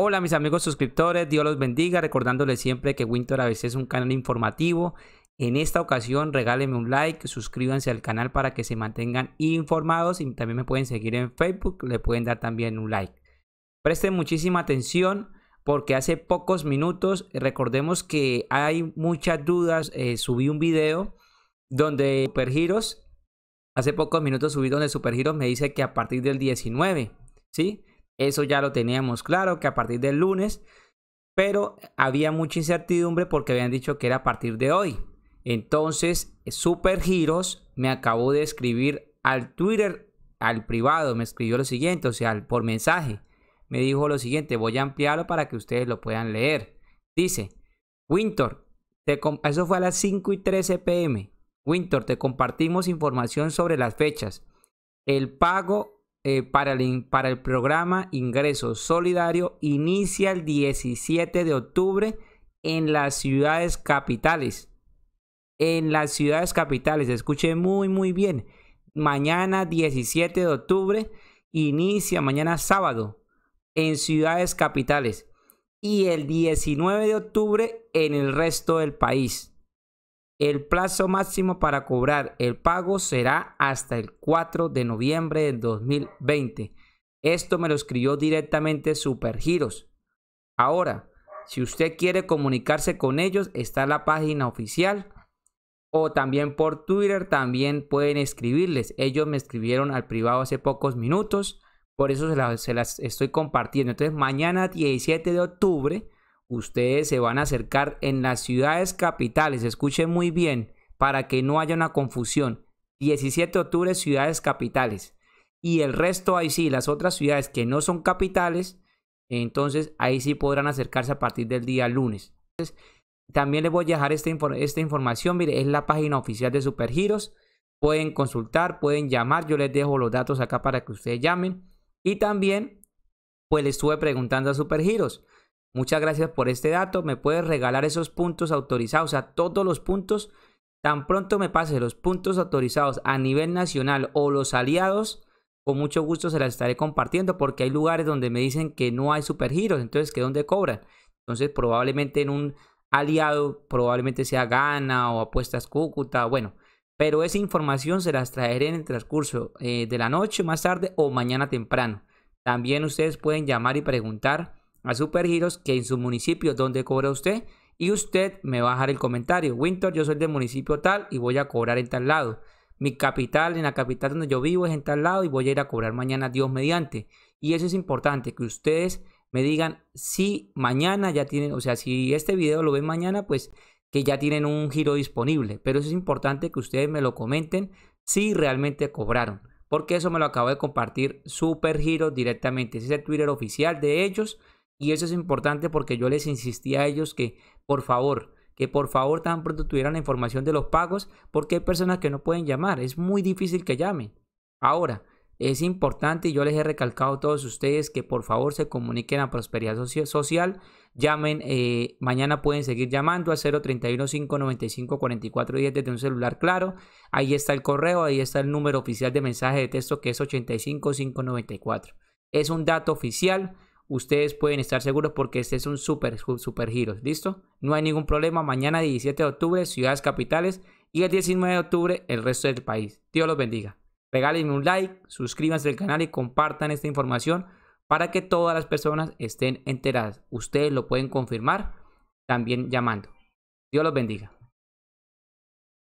Hola mis amigos suscriptores, Dios los bendiga, recordándoles siempre que Winter veces es un canal informativo. En esta ocasión regálenme un like, suscríbanse al canal para que se mantengan informados y también me pueden seguir en Facebook, le pueden dar también un like. Presten muchísima atención porque hace pocos minutos, recordemos que hay muchas dudas, eh, subí un video donde Supergiros, hace pocos minutos subí donde Supergiros me dice que a partir del 19, ¿sí? Eso ya lo teníamos claro, que a partir del lunes, pero había mucha incertidumbre porque habían dicho que era a partir de hoy. Entonces, Super giros me acabó de escribir al Twitter, al privado, me escribió lo siguiente, o sea, por mensaje. Me dijo lo siguiente, voy a ampliarlo para que ustedes lo puedan leer. Dice, Winter, te eso fue a las 5 y 13 pm. Winter, te compartimos información sobre las fechas. El pago eh, para, el, para el programa Ingreso Solidario inicia el 17 de octubre en las ciudades capitales. En las ciudades capitales, escuche muy muy bien. Mañana 17 de octubre inicia, mañana sábado, en ciudades capitales. Y el 19 de octubre en el resto del país. El plazo máximo para cobrar el pago será hasta el 4 de noviembre del 2020. Esto me lo escribió directamente Supergiros. Ahora, si usted quiere comunicarse con ellos, está la página oficial o también por Twitter también pueden escribirles. Ellos me escribieron al privado hace pocos minutos, por eso se las, se las estoy compartiendo. Entonces, mañana 17 de octubre ustedes se van a acercar en las ciudades capitales, escuchen muy bien, para que no haya una confusión. 17 de octubre, ciudades capitales. Y el resto ahí sí, las otras ciudades que no son capitales, entonces ahí sí podrán acercarse a partir del día lunes. también les voy a dejar esta, esta información, mire, es la página oficial de Supergiros. Pueden consultar, pueden llamar, yo les dejo los datos acá para que ustedes llamen. Y también, pues le estuve preguntando a Supergiros Muchas gracias por este dato. Me puedes regalar esos puntos autorizados, o sea, todos los puntos. Tan pronto me pase los puntos autorizados a nivel nacional o los aliados, con mucho gusto se las estaré compartiendo porque hay lugares donde me dicen que no hay supergiros, entonces que dónde cobran. Entonces probablemente en un aliado probablemente sea Gana o Apuestas Cúcuta, bueno. Pero esa información se las traeré en el transcurso eh, de la noche, más tarde o mañana temprano. También ustedes pueden llamar y preguntar a Supergiros que en su municipio donde cobra usted y usted me va a dejar el comentario. Winter, yo soy de municipio tal y voy a cobrar en tal lado. Mi capital, en la capital donde yo vivo es en tal lado y voy a ir a cobrar mañana Dios mediante. Y eso es importante, que ustedes me digan si mañana ya tienen, o sea, si este video lo ven mañana, pues que ya tienen un giro disponible. Pero eso es importante que ustedes me lo comenten si realmente cobraron. Porque eso me lo acabo de compartir Super directamente. Ese es el Twitter oficial de ellos. Y eso es importante porque yo les insistí a ellos que, por favor, que por favor tan pronto tuvieran la información de los pagos, porque hay personas que no pueden llamar, es muy difícil que llamen. Ahora, es importante y yo les he recalcado a todos ustedes que por favor se comuniquen a Prosperidad Social, llamen, eh, mañana pueden seguir llamando a 031 595 4410 desde un celular claro, ahí está el correo, ahí está el número oficial de mensaje de texto que es 85 Es un dato oficial, ustedes pueden estar seguros porque este es un super, super ¿Listo? No hay ningún problema. Mañana 17 de octubre, ciudades capitales. Y el 19 de octubre, el resto del país. Dios los bendiga. Regálenme un like, suscríbanse al canal y compartan esta información para que todas las personas estén enteradas. Ustedes lo pueden confirmar también llamando. Dios los bendiga.